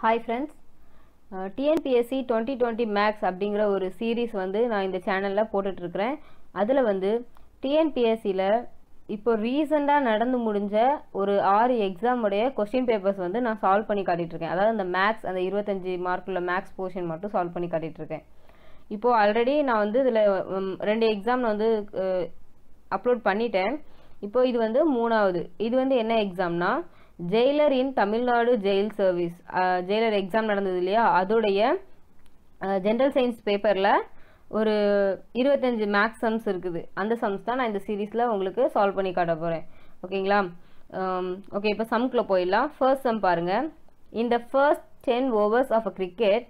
Hi friends TNPSC twenty twenty maths அப்படிங்கிற ஒரு series வந்து நான் இந்த சேனலில் போட்டுட்ருக்கிறேன் அதில் வந்து டிஎன்பிஎஸ்சியில் இப்போ ரீசெண்டாக நடந்து முடிஞ்ச ஒரு ஆறு எக்ஸாமுடைய கொஸ்டின் பேப்பர்ஸ் வந்து நான் சால்வ் பண்ணி காட்டிகிட்ருக்கேன் அதாவது அந்த மேக்ஸ் அந்த இருபத்தஞ்சி மார்க்குள்ள மேக்ஸ் போர்ஷன் மட்டும் சால்வ் பண்ணி காட்டிகிட்ருக்கேன் இப்போது ஆல்ரெடி நான் வந்து இதில் ரெண்டு எக்ஸாம் வந்து அப்லோட் பண்ணிட்டேன் இப்போது இது வந்து மூணாவது இது வந்து என்ன எக்ஸாம்னா jailer in Tamil Nadu jail service jailer exam நடந்தது இல்லையா அதோடைய ஜென்ரல் சயின்ஸ் பேப்பரில் ஒரு இருபத்தஞ்சி மேக்ஸ் சம்ஸ் இருக்குது அந்த சம்ஸ் தான் நான் இந்த சீரீஸில் உங்களுக்கு சால்வ் பண்ணி காட்ட போகிறேன் ஓகேங்களா ஓகே இப்போ சம்கில் போயிடலாம் ஃபர்ஸ்ட் சம் பாருங்கள் இந்த first ten overs of a cricket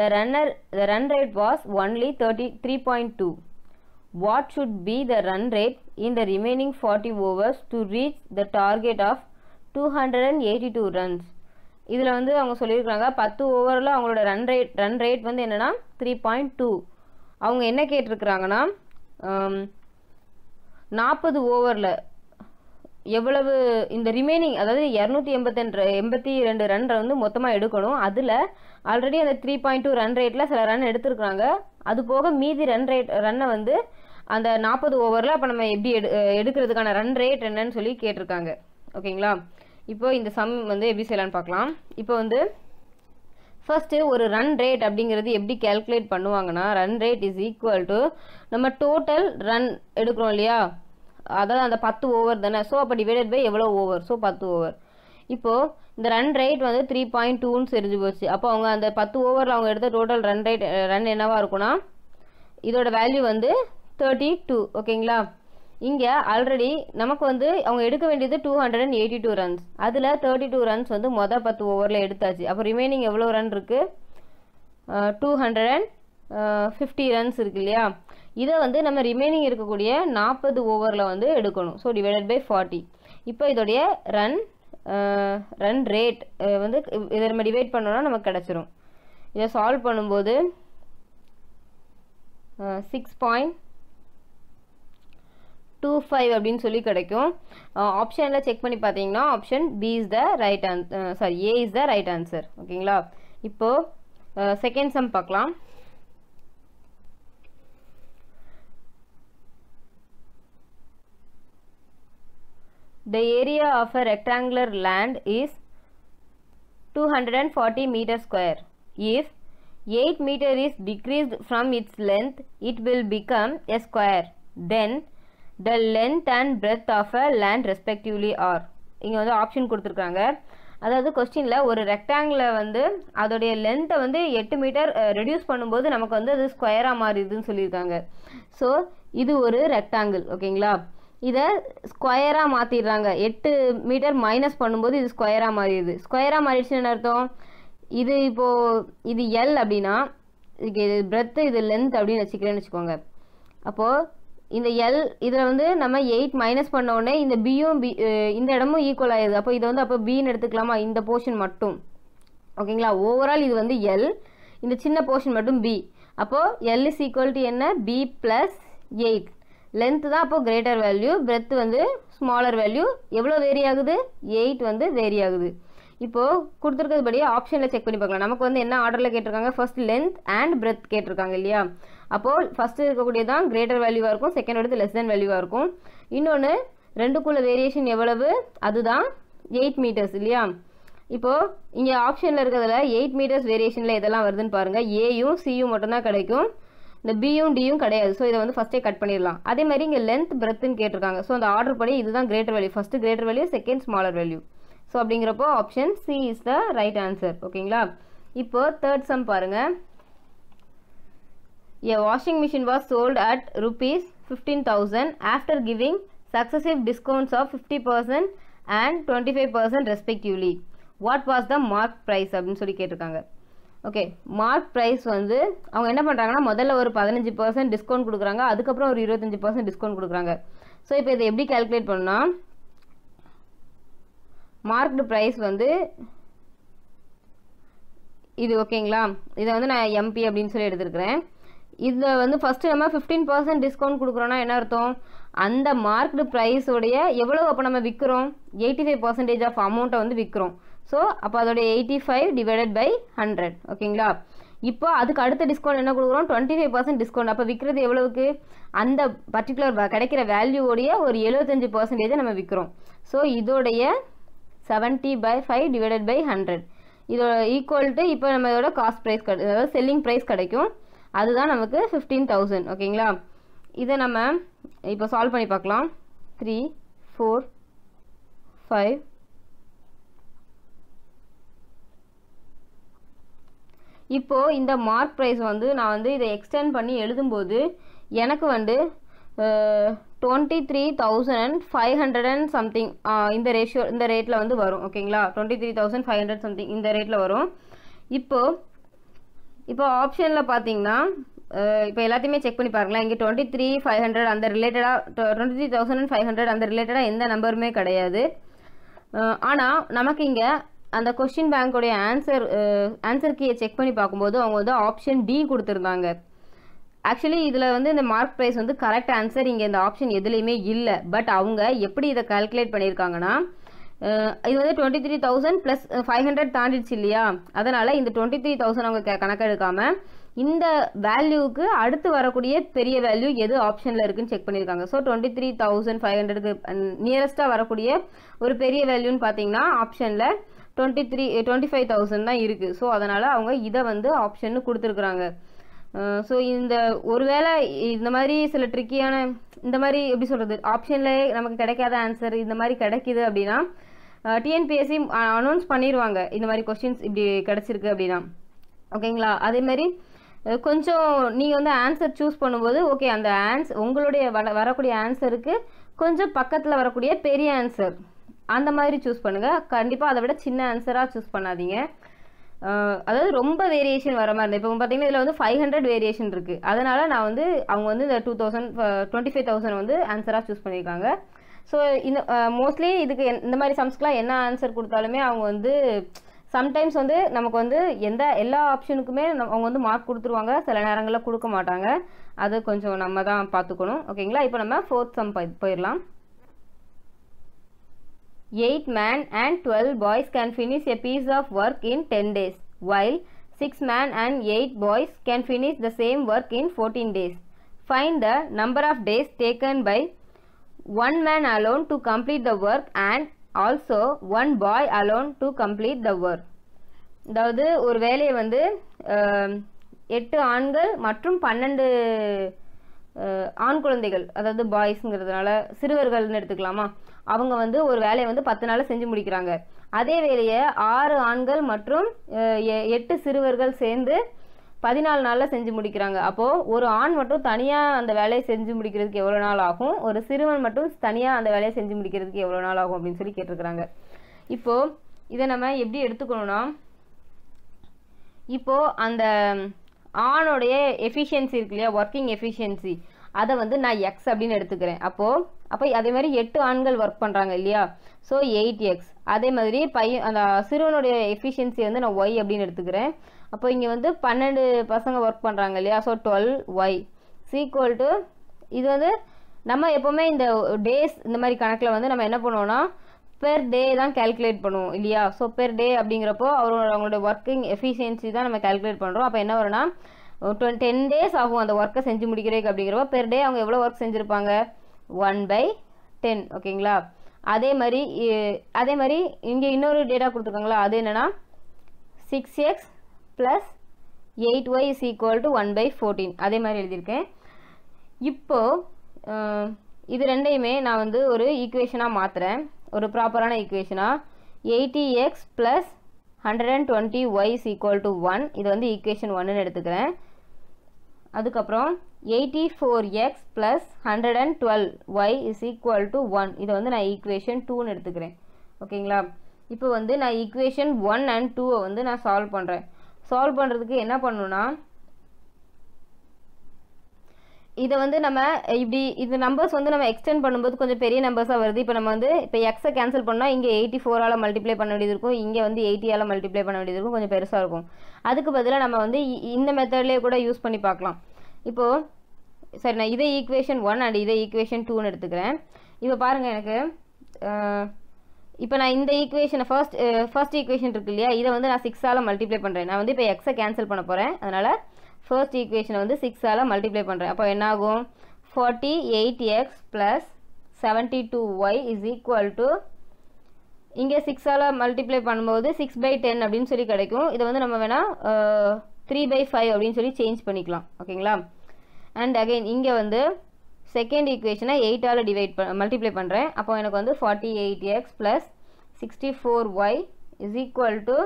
the runner the run rate was only thirty three point two what should be the run rate in the remaining forty overs to reach the target of two hundred and eighty two runs இதில் வந்து அவங்க சொல்லியிருக்கிறாங்க பத்து ஓவரில் அவங்களோட run rate run rate வந்து என்னென்னா three point two அவங்க என்ன கேட்டிருக்கிறாங்கன்னா நாற்பது ஓவரில் எவ்வளவு இந்த ரிமைனிங் அதாவது இரநூத்தி எண்பத்தெண்டு எண்பத்தி ரெண்டு ரன்ரை வந்து மொத்தமாக எடுக்கணும் அதில் ஆல்ரெடி அந்த த்ரீ பாயிண்ட் டூ ரன் ரேட்டில் சில ரன் எடுத்துருக்குறாங்க அது போக மீதி ரன் ரேட் ரன்னை வந்து அந்த நாற்பது ஓவரில் அப்போ நம்ம எப்படி எடு எடுக்கிறதுக்கான ரன் ரேட் என்னன்னு சொல்லி கேட்டிருக்காங்க ஓகேங்களா இப்போ இந்த சம் வந்து எப்படி செய்யலான்னு பார்க்கலாம் இப்போ வந்து ஃபஸ்ட்டு ஒரு ரன் ரேட் அப்படிங்கிறது எப்படி கேல்குலேட் பண்ணுவாங்கன்னா run rate is equal to நம்ம டோட்டல் ரன் எடுக்கிறோம் இல்லையா அதாவது அந்த பத்து ஓவர் தானே ஸோ அப்போ டிவைடட் பை எவ்வளோ ஓவர் ஸோ பத்து ஓவர் இப்போது இந்த ரன் ரேட் வந்து த்ரீ பாயிண்ட் டூன்னு செரிஞ்சு போச்சு அப்போ அவங்க அந்த பத்து ஓவரில் அவங்க எடுத்த டோட்டல் ரன் ரேட் ரன் என்னவாக இருக்கும்னா இதோட வேல்யூ வந்து தேர்ட்டி டூ ஓகேங்களா இங்கே ஆல்ரெடி நமக்கு வந்து அவங்க எடுக்க வேண்டியது two hundred and eighty two runs அதில் தேர்ட்டி டூ ரன்ஸ் வந்து மொதல் பத்து ஓவரில் எடுத்தாச்சு அப்போ ரிமைனிங் எவ்வளோ ரன் இருக்குது two hundred and fifty runs இருக்கு இல்லையா இதை வந்து நம்ம ரிமைனிங் இருக்கக்கூடிய நாற்பது ஓவரில் வந்து எடுக்கணும் ஸோ டிவைடட் பை ஃபார்ட்டி இப்போ இதோடைய ரன் ரன் ரேட் வந்து இதை நம்ம டிவைட் பண்ணோன்னா நமக்கு கிடச்சிரும் இதை சால்வ் பண்ணும்போது சிக்ஸ் பாயிண்ட் 25 அப்படினு சொல்லிட கிடைக்கும் অপشنல செக் பண்ணி பாத்தீங்கனா option B is the right sorry A is the right answer ஓகேங்களா இப்போ செகண்ட் சம் பார்க்கலாம் the area of a rectangular land is 240 m2 if 8 meter is decreased from its length it will become a square then the length and breadth of a land respectively are இங்கே வந்து option கொடுத்துருக்காங்க அதாவது கொஸ்டினில் ஒரு rectangle வந்து அதோடைய லென்த்தை வந்து எட்டு மீட்டர் ரெடியூஸ் பண்ணும்போது நமக்கு வந்து அது ஸ்கொயராக மாறிடுதுன்னு சொல்லியிருக்காங்க ஸோ இது ஒரு ரெக்டாங்கிள் ஓகேங்களா இதை ஸ்கொயராக மாற்றிடுறாங்க எட்டு மீட்டர் மைனஸ் பண்ணும்போது இது ஸ்கொயராக மாறிடுது ஸ்கொயராக மாறிடுச்சுன்னு அர்த்தம் இது இப்போது இது எல் அப்படின்னா இது பிரெத்து இது லென்த் அப்படின்னு வச்சுக்கிறேன்னு வச்சுக்கோங்க அப்போது இந்த எல் இதில் வந்து நம்ம எயிட் மைனஸ் உடனே இந்த பியும் பி இந்த இடமும் ஈக்குவல் ஆயிடுது அப்போ இதை வந்து அப்போ பின்னு எடுத்துக்கலாமா இந்த போர்ஷன் மட்டும் ஓகேங்களா ஓவரால் இது வந்து எல் இந்த சின்ன போர்ஷன் மட்டும் பி அப்போது எல் இஸ் ஈக்குவல் டு என்ன பி ப்ளஸ் எயிட் லென்த் தான் அப்போது கிரேட்டர் வேல்யூ பிரெத் வந்து ஸ்மாலர் வேல்யூ எவ்வளோ வேரி ஆகுது எயிட் வந்து வேரி ஆகுது இப்போது படியே ஆப்ஷனில் செக் பண்ணி பார்க்கலாம் நமக்கு வந்து என்ன ஆர்டரில் கேட்டிருக்காங்க ஃபர்ஸ்ட் லென்த் அண்ட் பிரெத் கேட்டிருக்காங்க இல்லையா அப்போது ஃபஸ்ட்டு இருக்கக்கூடியது தான் கிரேட்டர் வேல்யூவாக இருக்கும் செகண்ட் எடுத்து லெஸ் தென் வேல்யூவாக இருக்கும் இன்னொன்று ரெண்டுக்குள்ள வேரியேஷன் எவ்வளவு அதுதான் எயிட் மீட்டர்ஸ் இல்லையா இப்போது இங்கே ஆப்ஷனில் இருக்கிறதுல எயிட் மீட்டர்ஸ் வேரியேஷனில் இதெல்லாம் வருதுன்னு பாருங்கள் ஏயும் சியும் மட்டும்தான் கிடைக்கும் இந்த பியும் டியும் கிடையாது ஸோ இதை வந்து ஃபஸ்ட்டே கட் பண்ணிடலாம் அதே மாதிரி இங்கே லென்த் பிரெத்துன்னு கேட்டிருக்காங்க ஸோ அந்த ஆர்டர் படி இதுதான் greater value first greater value second smaller value so அப்படிங்கிறப்போ option C is the right answer ஓகேங்களா இப்போ தேர்ட் சம் பாருங்கள் A washing machine was sold at rupees 15,000 after giving successive discounts of 50% and 25% respectively. What was the mark price அப்படின்னு சொல்லி கேட்டிருக்காங்க okay mark price வந்து அவங்க என்ன பண்ணுறாங்கன்னா முதல்ல ஒரு பதினஞ்சு பர்சன்ட் டிஸ்கவுண்ட் கொடுக்குறாங்க அதுக்கப்புறம் ஒரு இருபத்தஞ்சி பர்சன்ட் டிஸ்கவுண்ட் கொடுக்குறாங்க ஸோ இப்போ இதை எப்படி கால்குலேட் பண்ணால் மார்க்டு ப்ரைஸ் வந்து இது ஓகேங்களா இதை வந்து நான் எம்பி அப்படின்னு சொல்லி எடுத்துருக்கிறேன் இதில் வந்து ஃபஸ்ட்டு நம்ம ஃபிஃப்டீன் பர்சன்ட் டிஸ்கவுண்ட் கொடுக்குறோன்னா என்ன அர்த்தம் அந்த மார்க்டு ப்ரைஸோடைய எவ்வளோ அப்போ நம்ம விற்கிறோம் எயிட்டி ஃபைவ் பர்சன்டேஜ் ஆஃப் அமௌண்ட்டை வந்து விற்கிறோம் ஸோ அப்போ அதோடைய eighty five divided by hundred ஓகேங்களா இப்போ அதுக்கு அடுத்த டிஸ்கவுண்ட் என்ன கொடுக்குறோம் டுவெண்ட்டி ஃபைவ் பர்சன்ட் டிஸ்கவுண்ட் அப்போ விற்கிறது எவ்வளவுக்கு அந்த பர்டிகுலர் கிடைக்கிற வேல்யூவோடைய ஒரு எழுபத்தஞ்சு பர்சன்டேஜை நம்ம விற்கிறோம் ஸோ இதோடைய seventy by five divided by hundred இதோட ஈக்குவல் டு இப்போ நம்ம இதோட காஸ்ட் ப்ரைஸ் கிடை அதாவது செல்லிங் ப்ரைஸ் கிடைக்கும் அதுதான் நமக்கு ஃபிஃப்டீன் தௌசண்ட் ஓகேங்களா இதை நம்ம இப்போ சால்வ் பண்ணி பார்க்கலாம் த்ரீ ஃபோர் ஃபைவ் இப்போது இந்த மார்க் ப்ரைஸ் வந்து நான் வந்து இதை எக்ஸ்டெண்ட் பண்ணி எழுதும்போது எனக்கு வந்து twenty three thousand and five hundred and something இந்த ரேஷியோ இந்த ரேட்டில் வந்து வரும் ஓகேங்களா twenty three thousand five hundred something இந்த ரேட்டில் வரும் இப்போது இப்போ ஆப்ஷனில் பார்த்தீங்கன்னா இப்போ எல்லாத்தையுமே செக் பண்ணி பாருங்களா இங்கே டுவெண்ட்டி த்ரீ ஃபைவ் ஹண்ட்ரட் அந்த ரிலேட்டடாக twenty three thousand and five hundred அந்த ரிலேட்டடாக எந்த நம்பருமே கிடையாது ஆனால் நமக்கு இங்கே அந்த கொஸ்டின் பேங்க்குடைய ஆன்சர் ஆன்சர் கீயை செக் பண்ணி பார்க்கும்போது அவங்க வந்து ஆப்ஷன் டி கொடுத்துருந்தாங்க ஆக்சுவலி இதில் வந்து இந்த மார்க் ப்ரைஸ் வந்து கரெக்ட் ஆன்சர் இங்கே இந்த ஆப்ஷன் எதுலேயுமே இல்லை பட் அவங்க எப்படி இதை கால்குலேட் பண்ணியிருக்காங்கன்னா இது வந்து twenty three thousand plus five hundred தாண்டிடுச்சு இல்லையா அதனால் இந்த டுவெண்ட்டி த்ரீ தௌசண்ட் அவங்க கணக்கெடுக்காமல் இந்த வேல்யூவுக்கு அடுத்து வரக்கூடிய பெரிய வேல்யூ எது ஆப்ஷனில் இருக்குன்னு செக் பண்ணியிருக்காங்க so twenty three thousand five ஹண்ட்ரடுக்கு நியரஸ்ட்டாக வரக்கூடிய ஒரு பெரிய வேல்யூன்னு பார்த்தீங்கன்னா ஆப்ஷனில் twenty three twenty five thousand தான் இருக்குது ஸோ அதனால் அவங்க இதை வந்து ஆப்ஷன்னு கொடுத்துருக்குறாங்க ஸோ இந்த ஒருவேளை இந்த மாதிரி சில ட்ரிக்கியான இந்த மாதிரி எப்படி சொல்கிறது ஆப்ஷன்லேயே நமக்கு கிடைக்காத ஆன்சர் இந்த மாதிரி கிடைக்கிது அப்படின்னா டிஎன்பிஎஸ்சி அனௌன்ஸ் பண்ணிடுவாங்க இந்த மாதிரி கொஸ்டின்ஸ் இப்படி கிடச்சிருக்கு அப்படின்னா ஓகேங்களா அதேமாரி கொஞ்சம் நீங்கள் வந்து ஆன்சர் சூஸ் பண்ணும்போது ஓகே அந்த ஆன்ஸ் உங்களுடைய வர வரக்கூடிய ஆன்சருக்கு கொஞ்சம் பக்கத்தில் வரக்கூடிய பெரிய ஆன்சர் அந்த மாதிரி சூஸ் பண்ணுங்கள் கண்டிப்பாக அதை விட சின்ன ஆன்சராக சூஸ் பண்ணாதீங்க அதாவது ரொம்ப வேரியேஷன் வர மாதிரி இருந்தது இப்போ பார்த்தீங்கன்னா இதில் வந்து ஃபைவ் ஹண்ட்ரட் வேரியேஷன் இருக்குது அதனால் நான் வந்து அவங்க வந்து இந்த two thousand twenty five thousand வந்து ஆன்சராக சூஸ் பண்ணியிருக்காங்க ஸோ இந்த மோஸ்ட்லி uh, இதுக்கு இந்த மாதிரி சம்ஸ்க்குலாம் என்ன ஆன்சர் கொடுத்தாலுமே அவங்க வந்து சம்டைம்ஸ் வந்து நமக்கு வந்து எந்த எல்லா ஆப்ஷனுக்குமே அவங்க வந்து மார்க் கொடுத்துருவாங்க சில நேரங்களில் கொடுக்க மாட்டாங்க அது கொஞ்சம் நம்ம தான் பார்த்துக்கணும் ஓகேங்களா இப்போ நம்ம ஃபோர்த் சம் போயிடலாம் eight man and twelve boys can finish a piece of work in ten days while six man and eight boys can finish the same work in fourteen days find the number of days taken by one man alone to complete the work and also one boy alone to complete the work அதாவது ஒரு வேலையை வந்து எட்டு ஆண்கள் மற்றும் பன்னெண்டு ஆண் குழந்தைகள் அதாவது பாய்ஸுங்கிறதுனால சிறுவர்கள்னு எடுத்துக்கலாமா அவங்க வந்து ஒரு வேலையை வந்து பத்து நாளில் செஞ்சு முடிக்கிறாங்க அதே வேலையை ஆறு ஆண்கள் மற்றும் எட்டு சிறுவர்கள் சேர்ந்து பதினாலு நாளில் செஞ்சு முடிக்கிறாங்க அப்போது ஒரு ஆண் மட்டும் தனியாக அந்த வேலையை செஞ்சு முடிக்கிறதுக்கு எவ்வளோ நாள் ஆகும் ஒரு சிறுவன் மட்டும் தனியாக அந்த வேலையை செஞ்சு முடிக்கிறதுக்கு எவ்வளோ நாள் ஆகும் அப்படின்னு சொல்லி கேட்டிருக்கிறாங்க இப்போது இதை நம்ம எப்படி எடுத்துக்கணும்னா இப்போது அந்த ஆணுடைய எஃபிஷியன்சி இருக்கு இல்லையா ஒர்க்கிங் எஃபிஷியன்சி அதை வந்து நான் எக்ஸ் அப்படின்னு எடுத்துக்கிறேன் அப்போது அப்போ அதே மாதிரி எட்டு ஆண்கள் ஒர்க் பண்ணுறாங்க இல்லையா ஸோ எயிட் எக்ஸ் அதே மாதிரி பையன் அந்த சிறுவனுடைய எஃபிஷியன்சி வந்து நான் ஒய் அப்படின்னு எடுத்துக்கிறேன் அப்போ இங்கே வந்து பன்னெண்டு பசங்க ஒர்க் பண்ணுறாங்க இல்லையா so twelve Y is equal to இது வந்து நம்ம எப்போவுமே இந்த டேஸ் இந்த மாதிரி கணக்கில் வந்து நம்ம என்ன பண்ணுவோம்னா பெர் டே தான் கேல்குலேட் பண்ணுவோம் இல்லையா ஸோ பெர் டே அப்படிங்கிறப்போ அவரோட அவங்களோட ஒர்க்கிங் எஃபிஷியன்சி தான் நம்ம கேல்குலேட் பண்ணுறோம் அப்போ என்ன வரும்னா டுவெல் டென் டேஸ் ஆகும் அந்த ஒர்க்கை செஞ்சு முடிக்கிறதுக்கு அப்படிங்கிறப்போ பெர் டே அவங்க எவ்வளோ ஒர்க் செஞ்சுருப்பாங்க ஒன் பை டென் ஓகேங்களா அதே மாதிரி அதே மாதிரி இங்கே இன்னொரு டேட்டா கொடுத்துருக்காங்களா அது என்னென்னா six X plus eight Y is equal 1 one by fourteen அதே மாதிரி எழுதியிருக்கேன் இப்போது இது ரெண்டையுமே நான் வந்து ஒரு ஈக்குவேஷனாக மாற்றுறேன் ஒரு ப்ராப்பரான ஈக்குவேஷனாக eighty X plus hundred and to 1 equal one இது வந்து 1 ஒன்றுன்னு எடுத்துக்கிறேன் அதுக்கப்புறம் eighty four X plus hundred and twelve Y is equal one இதை வந்து நான் ஈக்குவேஷன் டூன்னு எடுத்துக்கிறேன் ஓகேங்களா இப்போ வந்து நான் ஈக்குவேஷன் ஒன் அண்ட் டூவை வந்து நான் சால்வ் பண்ணுறேன் சால்வ் பண்ணுறதுக்கு என்ன பண்ணணும்னா இதை வந்து நம்ம இப்படி இந்த நம்பர்ஸ் வந்து நம்ம எக்ஸ்டெண்ட் பண்ணும்போது கொஞ்சம் பெரிய நம்பர்ஸாக வருது இப்போ நம்ம வந்து இப்போ எக்ஸை கேன்சல் பண்ணால் இங்கே எயிட்டி ஃபோரால் மல்டிப்ளை பண்ண வேண்டியது இருக்கும் இங்கே வந்து எயிட்டியால் மல்டிப்ளை பண்ண வேண்டியது இருக்கும் கொஞ்சம் பெருசாக இருக்கும் அதுக்கு பதிலாக நம்ம வந்து இந்த மெத்தட்லேயே கூட யூஸ் பண்ணி பார்க்கலாம் இப்போது சரி நான் இதே ஈக்குவேஷன் ஒன் அண்ட் இதே ஈக்குவேஷன் டூன்னு எடுத்துக்கிறேன் இப்போ பாருங்கள் எனக்கு இப்போ நான் இந்த ஈக்குவேஷனை ஃபர்ஸ்ட் ஃபர்ஸ்ட் ஈக்குவேஷன் இருக்கு இல்லையா இதை வந்து நான் சிக்ஸால் மல்டிப்ளை பண்ணுறேன் நான் வந்து இப்போ எக்ஸை கேன்சல் பண்ண போகிறேன் அதனால் ஃபர்ஸ்ட் ஈக்குவேஷனை வந்து சிக்ஸால் மல்டிப்ளை பண்ணுறேன் அப்போ என்னாகும் forty eight X plus seventy two Y is equal to இங்கே சிக்ஸால் மல்டிப்ளை பண்ணும்போது சிக்ஸ் பை டென் அப்படின்னு சொல்லி கிடைக்கும் இதை வந்து நம்ம வேணால் த்ரீ பை ஃபைவ் அப்படின்னு சொல்லி சேஞ்ச் பண்ணிக்கலாம் ஓகேங்களா அண்ட் அகெயின் இங்கே வந்து செகண்ட் ஈக்குவேஷனை எயிட்டால் டிவைட் ப மல்டிப்ளை பண்ணுறேன் அப்போ எனக்கு வந்து forty eight X plus sixty four Y is equal to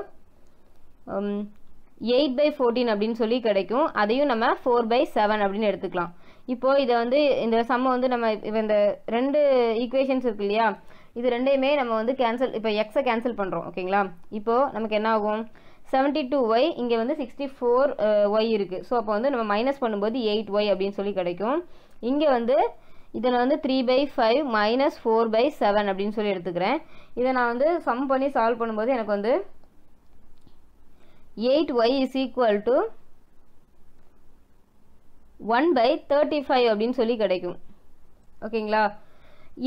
eight by fourteen அப்படின்னு சொல்லி கிடைக்கும் அதையும் நம்ம ஃபோர் பை செவன் அப்படின்னு எடுத்துக்கலாம் இப்போது இதை வந்து இந்த சம்மை வந்து நம்ம இப்போ இந்த ரெண்டு ஈக்குவேஷன்ஸ் இருக்கு இல்லையா இது ரெண்டையுமே நம்ம வந்து கேன்சல் இப்போ எக்ஸை கேன்சல் பண்ணுறோம் ஓகேங்களா இப்போது நமக்கு என்ன ஆகும் செவன்ட்டி டூ ஒய் இங்கே வந்து சிக்ஸ்டி ஃபோர் ஒய் இருக்குது ஸோ அப்போ வந்து நம்ம மைனஸ் பண்ணும்போது எயிட் ஒய் அப்படின்னு சொல்லி கிடைக்கும் இங்கே வந்து இதனை வந்து three by five minus four by seven அப்படின்னு சொல்லி எடுத்துக்கிறேன் இதை நான் வந்து சம் பண்ணி சால்வ் பண்ணும்போது எனக்கு வந்து eight Y is equal to one by thirty five அப்படின்னு சொல்லி கிடைக்கும் ஓகேங்களா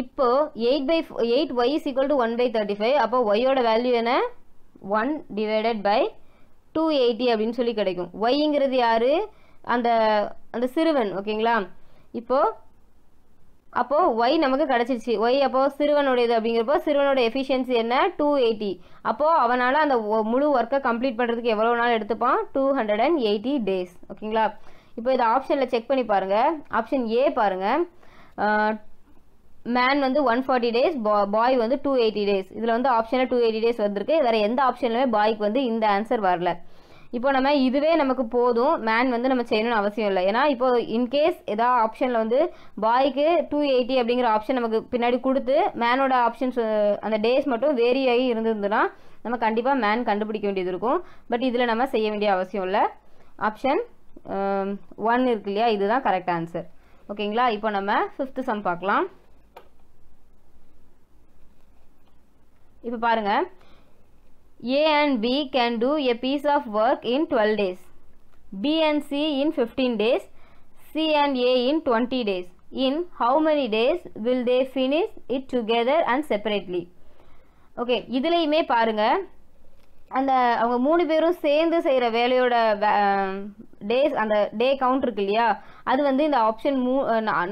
இப்போ eight by eight Y is equal to one by thirty five அப்போ ஒய்யோட வேல்யூ என்ன one divided by two eighty அப்படின்னு சொல்லி கிடைக்கும் ஒய்ங்கிறது யார் அந்த அந்த சிறுவன் ஓகேங்களா இப்போது அப்போது ஒய் நமக்கு கிடைச்சிருச்சு ஒய் அப்போது சிறுவனுடையது அப்படிங்கிறப்போ சிறுவனோட எஃபிஷியன்சி என்ன டூ எயிட்டி அப்போது அவனால் அந்த முழு ஒர்க்கை கம்ப்ளீட் பண்ணுறதுக்கு எவ்வளோ நாள் எடுத்துப்பான் two hundred and eighty days ஓகேங்களா இப்போ இதை ஆப்ஷனில் செக் பண்ணி பாருங்கள் ஆப்ஷன் ஏ பாருங்கள் மேன் வந்து ஒன் ஃபார்ட்டி டேஸ் பாய் வந்து டூ எயிட்டி டேஸ் இதில் வந்து ஆப்ஷனில் டூ எயிட்டி டேஸ் வந்திருக்கு வேறு எந்த ஆப்ஷன்லயுமே பாய்க்கு வந்து இந்த ஆன்சர் வரல இப்போ நம்ம இதுவே நமக்கு போதும் மேன் வந்து நம்ம செய்யணும்னு அவசியம் இல்லை ஏன்னா இப்போ இன்கேஸ் ஏதாவது ஆப்ஷனில் வந்து பாய்க்கு டூ எயிட்டி அப்படிங்கிற ஆப்ஷன் நமக்கு பின்னாடி கொடுத்து மேனோட ஆப்ஷன்ஸ் அந்த டேஸ் மட்டும் வேரி ஆகி இருந்திருந்துன்னா நம்ம கண்டிப்பாக மேன் கண்டுபிடிக்க வேண்டியது இருக்கும் பட் இதில் நம்ம செய்ய வேண்டிய அவசியம் இல்லை ஆப்ஷன் ஒன் இருக்கு இல்லையா இதுதான் கரெக்ட் ஆன்சர் ஓகேங்களா இப்போ நம்ம ஃபிஃப்த்து சம் பார்க்கலாம் இப்போ பாருங்கள் A and B can do a piece of work in 12 days. B and C in 15 days. C and A in 20 days. In how many days will they finish it together and separately? Okay இதுலேயுமே பாருங்கள் அந்த அவங்க மூணு பேரும் சேர்ந்து செய்கிற வேலையோட days அந்த டே கவுண்ட் இருக்கு இல்லையா அது வந்து இந்த option, மூ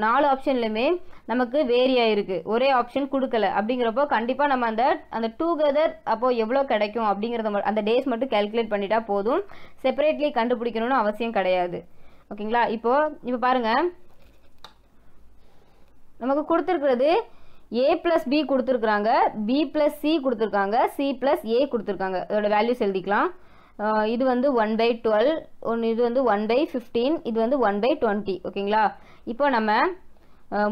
நாலு ஆப்ஷன்லையுமே நமக்கு வேரி ஆயிருக்கு ஒரே ஆப்ஷன் கொடுக்கல அப்படிங்கிறப்போ கண்டிப்பாக நம்ம அந்த அந்த டூகெதர் அப்போ எவ்வளோ கிடைக்கும் அப்படிங்கிறத அந்த டேஸ் மட்டும் கேல்குலேட் பண்ணிட்டா போதும் செப்பரேட்லி கண்டுபிடிக்கணும்னு அவசியம் கிடையாது ஓகேங்களா இப்போது இப்போ பாருங்க நமக்கு கொடுத்துருக்கிறது ஏ ப்ளஸ் பி கொடுத்துருக்குறாங்க பி ப்ளஸ் சி கொடுத்துருக்காங்க சி ப்ளஸ் ஏ கொடுத்துருக்காங்க இதோட வேல்யூஸ் எழுதிக்கலாம் இது வந்து ஒன் பை டுவெல் ஒன்று இது வந்து ஒன் பை ஃபிஃப்டீன் இது வந்து ஒன் பை டுவெண்ட்டி ஓகேங்களா இப்போ நம்ம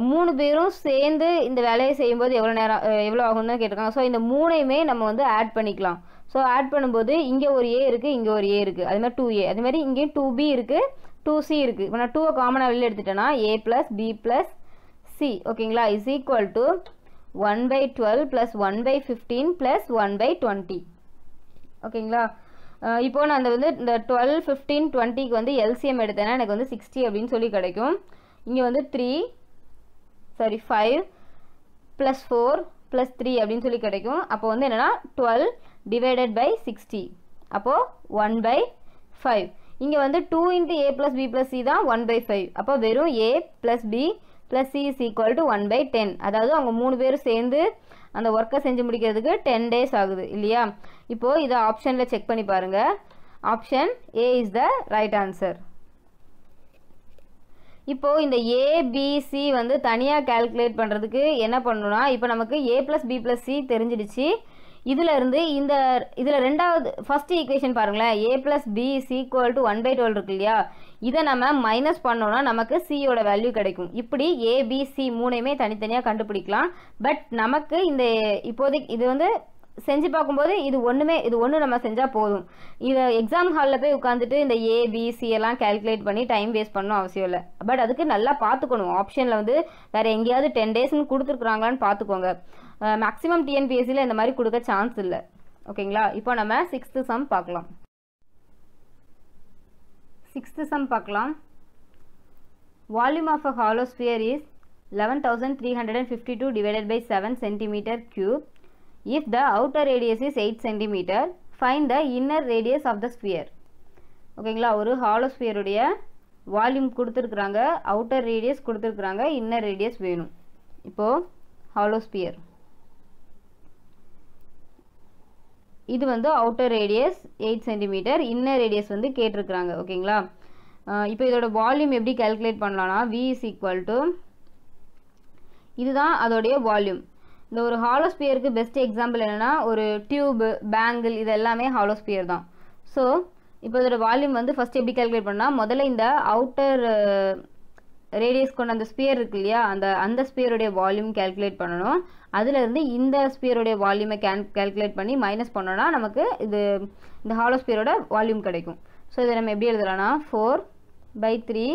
மூணு பேரும் சேர்ந்து இந்த வேலையை செய்யும்போது எவ்வளோ நேரம் எவ்வளோ ஆகும்னு கேட்டிருக்காங்க ஸோ இந்த மூணையுமே நம்ம வந்து ஆட் பண்ணிக்கலாம் ஸோ ஆட் பண்ணும்போது இங்கே ஒரு ஏ இருக்குது இங்கே ஒரு ஏ இருக்குது அது மாதிரி டூ ஏ அது மாதிரி இங்கேயும் டூ பி இருக்குது டூ சி இருக்குது இப்போ நான் டூவை காமனாக வெளியில் எடுத்துட்டேன்னா A plus B plus C ஓகேங்களா is equal to one by twelve plus one by fifteen plus one by twenty ஓகேங்களா இப்போது நான் அந்த வந்து இந்த டுவெல் ஃபிஃப்டீன் டுவெண்ட்டிக்கு வந்து எல்சிஎம் எடுத்தேன்னா எனக்கு வந்து சிக்ஸ்டி அப்படின்னு சொல்லி கிடைக்கும் இங்கே வந்து three sorry five plus four plus three அப்படின்னு சொல்லி கிடைக்கும் அப்போ வந்து என்னென்னா டுவெல் டிவைடட் பை சிக்ஸ்டி அப்போது ஒன் பை ஃபைவ் இங்கே வந்து two into A plus B plus C தான் ஒன் பை ஃபைவ் அப்போ வெறும் A plus B plus C is equal to one by ten அதாவது அவங்க மூணு பேரும் சேர்ந்து அந்த ஒர்க்கை செஞ்சு முடிக்கிறதுக்கு டென் டேஸ் ஆகுது இல்லையா இப்போது இதை ஆப்ஷனில் செக் பண்ணி பாருங்கள் option A is the right answer இப்போது இந்த ஏபிசி வந்து தனியாக கால்குலேட் பண்ணுறதுக்கு என்ன பண்ணணும்னா இப்போ நமக்கு A plus B plus C தெரிஞ்சிடுச்சு இதுலேருந்து இந்த இதில் ரெண்டாவது ஃபஸ்ட் ஈக்குவேஷன் பாருங்களேன் A plus B is equal to one by twelve இருக்கு இல்லையா இதை நம்ம மைனஸ் பண்ணோன்னா நமக்கு சியோட வேல்யூ கிடைக்கும் இப்படி ஏபிசி மூணையுமே தனித்தனியாக கண்டுபிடிக்கலாம் பட் நமக்கு இந்த இப்போதைக்கு இது வந்து செஞ்சு பார்க்கும்போது இது ஒன்றுமே இது ஒன்று நம்ம செஞ்சால் போதும் இதை எக்ஸாம் ஹாலில் போய் உட்காந்துட்டு இந்த ஏபிசி எல்லாம் கேல்குலேட் பண்ணி டைம் வேஸ்ட் பண்ணணும் அவசியம் இல்லை பட் அதுக்கு நல்லா பார்த்துக்கணும் ஆப்ஷனில் வந்து வேறு எங்கேயாவது டென் டேஸ்ன்னு கொடுத்துருக்குறாங்களான்னு பார்த்துக்கோங்க மேக்ஸிமம் டிஎன்பிஎஸ்சியில் இந்த மாதிரி கொடுக்க சான்ஸ் இல்லை ஓகேங்களா இப்போ நம்ம சிக்ஸ்த்து சம் பார்க்கலாம் சிக்ஸ்த்து சம் பார்க்கலாம் volume of a hollow sphere is eleven thousand three hundred and fifty two divided by seven centimetre cube If the outer radius is 8 cm, find the inner radius of the sphere. ஓகேங்களா ஒரு sphere ஸ்பியருடைய volume கொடுத்துருக்குறாங்க outer radius கொடுத்துருக்குறாங்க inner radius வேணும் இப்போது hollow sphere. இது வந்து outer radius eight centimetre inner radius வந்து கேட்டிருக்கிறாங்க ஓகேங்களா இப்போ இதோட வால்யூம் எப்படி கால்குலேட் பண்ணலானா, V is equal to, இதுதான் அதோடைய வால்யூம் இந்த ஒரு ஹாலோஸ்பியருக்கு பெஸ்ட் எக்ஸாம்பிள் என்னென்னா ஒரு டியூப் பேங்கிள் இது எல்லாமே ஹாலோஸ்பியர் தான் ஸோ இப்போ இதோட வால்யூம் வந்து ஃபஸ்ட் எப்படி கால்குலேட் பண்ணால் முதல்ல இந்த அவுட்டர் ரேடியஸ் uh, கொண்ட அந்த ஸ்பியர் இருக்கு இல்லையா அந்த அந்த ஸ்பியருடைய வால்யூம் கேல்குலேட் பண்ணணும் அதுலேருந்து இந்த ஸ்பியருடைய வால்யூமை கேன் கேல்குலேட் பண்ணி மைனஸ் பண்ணோன்னா நமக்கு இது இந்த ஹாலோ ஸ்பியரோட வால்யூம் கிடைக்கும் ஸோ இதை நம்ம எப்படி எழுதலாம்னா ஃபோர் பை த்ரீ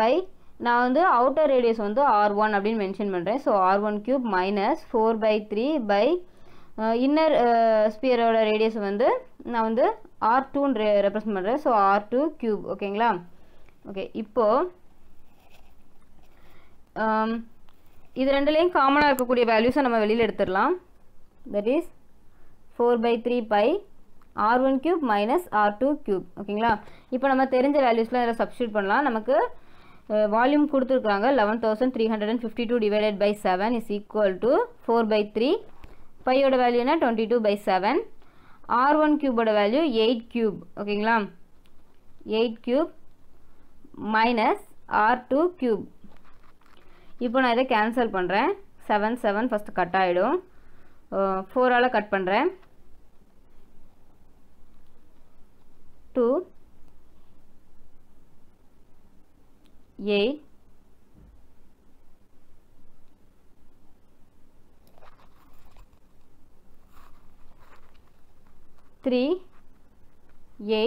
பை நான் வந்து அவுட்டர் ரேடியஸ் வந்து ஆர் ஒன் அப்படின்னு மென்ஷன் பண்ணுறேன் so R one cube minus four by three pi inner ஸ்பியரோட ரேடியஸ் வந்து நான் வந்து ஆர் டூன்னு ரெ ரெப்ரசன்ட் பண்ணுறேன் ஸோ ஆர் டூ க்யூப் ஓகேங்களா ஓகே இப்போது இது ரெண்டுலேயும் காமனாக இருக்கக்கூடிய வேல்யூஸை நம்ம வெளியில் எடுத்துடலாம் that is four by three pi R one cube minus R two cube ஓகேங்களா இப்போ நம்ம தெரிஞ்ச வேல்யூஸ்லாம் இதில் சப்ஸ்டியூட் பண்ணலாம் நமக்கு வால்யூம் கொடுத்துருக்காங்க eleven thousand three hundred and fifty two divided by seven is equal to four by three ஃபைவோட வேல்யூனா twenty two by seven R one க்யூபோட வேல்யூ எயிட் க்யூப் ஓகேங்களா eight cube minus R two cube இப்போ நான் இதை cancel பண்ணுறேன் seven seven first cut ஆகிடும் ஃபோரால் கட் பண்ணுறேன் டூ A த்ரீ ஏ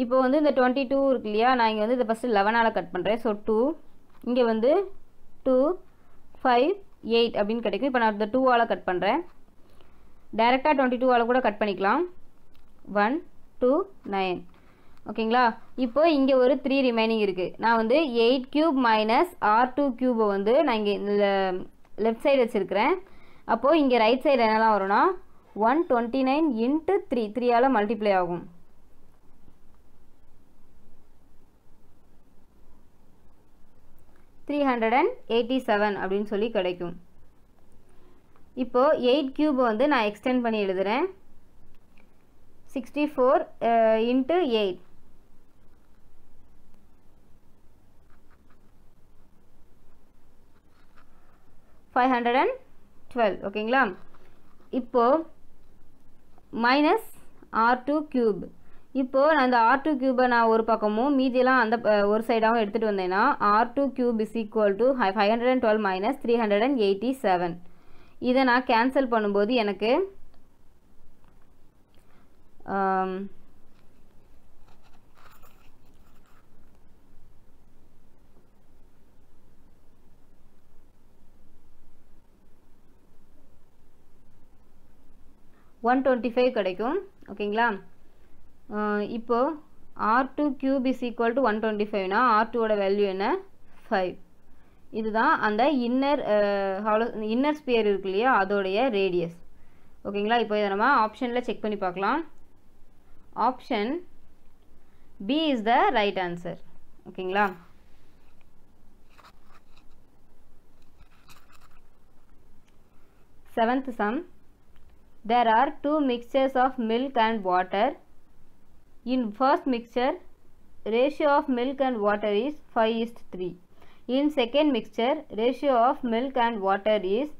இப்போ வந்து இந்த டுவெண்ட்டி டூ இருக்கு இல்லையா நான் இங்கே வந்து இதை ஃபஸ்ட்டு லெவனால் கட் பண்ணுறேன் ஸோ டூ இங்கே வந்து டூ ஃபைவ் எயிட் அப்படின்னு கிடைக்கும் இப்போ நான் இந்த டூவால் கட் பண்ணுறேன் டைரெக்டாக டுவெண்ட்டி டூவால் கூட கட் பண்ணிக்கலாம் ஒன் டூ நைன் ஓகேங்களா இப்போ இங்கே ஒரு த்ரீ ரிமைனிங் இருக்குது நான் வந்து eight cube minus R two க்யூபை வந்து நான் இங்கே லெஃப்ட் சைடு வச்சுருக்கிறேன் அப்போது இங்கே ரைட் சைடு என்னெல்லாம் வரும்னா one twenty nine into three த்ரீயால் மல்டிப்ளை ஆகும் three hundred and eighty seven அப்படின்னு சொல்லி கிடைக்கும் இப்போது எயிட் க்யூபை வந்து நான் எக்ஸ்டெண்ட் பண்ணி எழுதுகிறேன் sixty four into eight five hundred and twelve ஓகேங்களா இப்போது மைனஸ் ஆர் டூ க்யூப் இப்போது நான் இந்த ஆர் டூ க்யூபை நான் ஒரு பக்கமும் மீதியெல்லாம் அந்த ஒரு சைடாகவும் எடுத்துகிட்டு வந்தேன்னா R two cube is equal to ஹை five hundred and twelve minus three hundred and eighty seven இதை நான் கேன்சல் பண்ணும்போது எனக்கு um, ஒன் கடைக்கும் ஃபைவ் கிடைக்கும் ஓகேங்களா இப்போது is equal to 125 equal R2 one twenty ஃபைவ்னா வேல்யூ என்ன ஃபைவ் இதுதான் அந்த இன்னர் ஹாலோ இன்னர் ஸ்பியர் இருக்கு இல்லையா அதோடைய ரேடியஸ் ஓகேங்களா இப்போ இதை நம்ம ஆப்ஷனில் செக் பண்ணி பார்க்கலாம் option B is the right answer ஓகேங்களா Seventh sum There are two mixtures of milk and water. In first mixture, ratio of milk and water is 5 is 3. In second mixture, ratio of milk and water is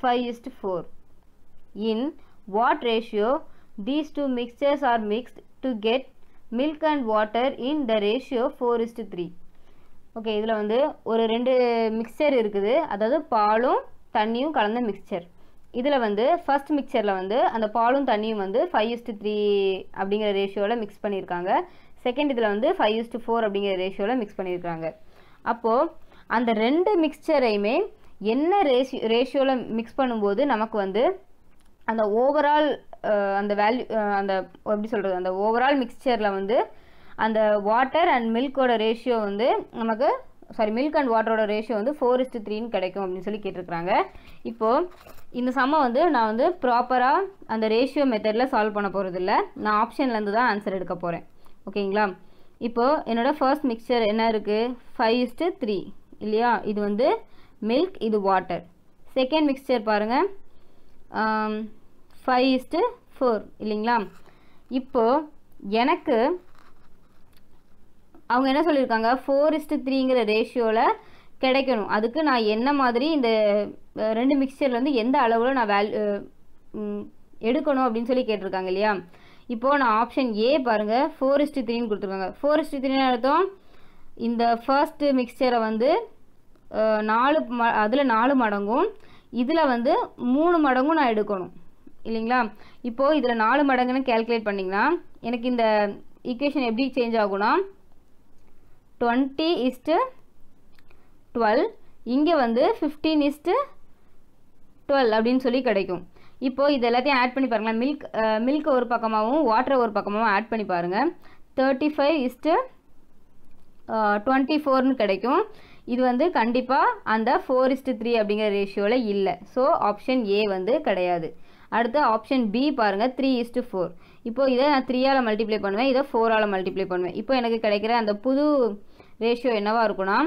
5 is 4. In what ratio, these two mixtures are mixed to get milk and water in the ratio 4 is 3. Okay, இதில் வந்து ஒரு ரெண்டு mixer இருக்குது அதாவது பாலும் தண்ணியும் கலந்த mixer இதில் வந்து ஃபஸ்ட் மிக்சரில் வந்து அந்த பாலும் தண்ணியும் வந்து ஃபைவ் இஸ்ட்டு த்ரீ அப்படிங்கிற ரேஷியோவில் மிக்ஸ் பண்ணியிருக்காங்க செகண்ட் இதில் வந்து ஃபைவ் இஸ்ட்டு ஃபோர் அப்படிங்கிற ரேஷியோவில் மிக்ஸ் பண்ணியிருக்காங்க அப்போது அந்த ரெண்டு மிக்சரையுமே என்ன ரேஷியோ ரேஷியோவில் மிக்ஸ் பண்ணும்போது நமக்கு வந்து அந்த ஓவரால் அந்த வேல்யூ அந்த எப்படி சொல்கிறது அந்த ஓவரால் மிக்சரில் வந்து அந்த வாட்டர் அண்ட் மில்கோட ரேஷியோ வந்து நமக்கு சாரி மில்க் அண்ட் வாட்டரோட ரேஷியோ வந்து ஃபோர் இஸ்ட்டு த்ரீன்னு கிடைக்கும் அப்படின்னு சொல்லி கேட்டிருக்கிறாங்க இப்போது இந்த சம்மை வந்து நான் வந்து ப்ராப்பராக அந்த ரேஷியோ மெத்தடில் சால்வ் பண்ண போகிறதில்ல நான் ஆப்ஷன்லேருந்து தான் ஆன்சர் எடுக்க போகிறேன் ஓகேங்களா இப்போது என்னோடய ஃபர்ஸ்ட் மிக்சர் என்ன இருக்குது ஃபைவ் இஸ்ட்டு த்ரீ இல்லையா இது வந்து மில்க் இது வாட்டர் செகண்ட் மிக்சர் பாருங்கள் ஃபைவ் இஸ்ட்டு ஃபோர் இல்லைங்களா இப்போது எனக்கு அவங்க என்ன சொல்லியிருக்காங்க ஃபோர் இஸ்ட்டு த்ரீங்கிற ரேஷியோவில் கிடைக்கணும் அதுக்கு நான் என்ன மாதிரி இந்த ரெண்டு மிக்சர்லேருந்து எந்த அளவில் நான் வேல் எடுக்கணும் அப்படின்னு சொல்லி கேட்டிருக்காங்க இல்லையா இப்போது நான் ஆப்ஷன் ஏ பாருங்கள் ஃபோர் த்ரீன்னு கொடுத்துருக்காங்க ஃபோர் இஸ்டி த்ரீன்னு அர்த்தம் இந்த ஃபர்ஸ்ட் மிக்சரை வந்து நாலு ம அதில் நாலு மடங்கும் இதில் வந்து மூணு மடங்கும் நான் எடுக்கணும் இல்லைங்களா இப்போது இதில் நாலு மடங்குன்னு கேல்குலேட் பண்ணிங்கன்னா எனக்கு இந்த ஈக்குவேஷன் எப்படி சேஞ்ச் ஆகும்னா டுவெண்ட்டி இஸ்ட்டு டுவெல் இங்கே வந்து ஃபிஃப்டீன் இஸ்ட்டு டுவெல் அப்படின்னு சொல்லி கிடைக்கும் இப்போது இது எல்லாத்தையும் ஆட் பண்ணி பாருங்களேன் மில்க் மில்க் ஒரு பக்கமாகவும் வாட்டரை ஒரு பக்கமாகவும் ஆட் பண்ணி பாருங்கள் தேர்ட்டி ஃபைவ் இஸ்ட்டு டுவெண்ட்டி ஃபோர்னு கிடைக்கும் இது வந்து கண்டிப்பாக அந்த ஃபோர் இஸ்ட்டு த்ரீ அப்படிங்கிற ரேஷியோவில் இல்லை ஸோ ஆப்ஷன் ஏ வந்து கிடையாது அடுத்து ஆப்ஷன் பி பாருங்கள் த்ரீ இஸ்ட்டு ஃபோர் இப்போது இதை நான் த்ரீயால் மல்டிப்ளை பண்ணுவேன் இதை ஃபோரால் மல்டிப்ளை பண்ணுவேன் இப்போ எனக்கு கிடைக்கிற அந்த புது ரேஷியோ என்னவாக இருக்குன்னா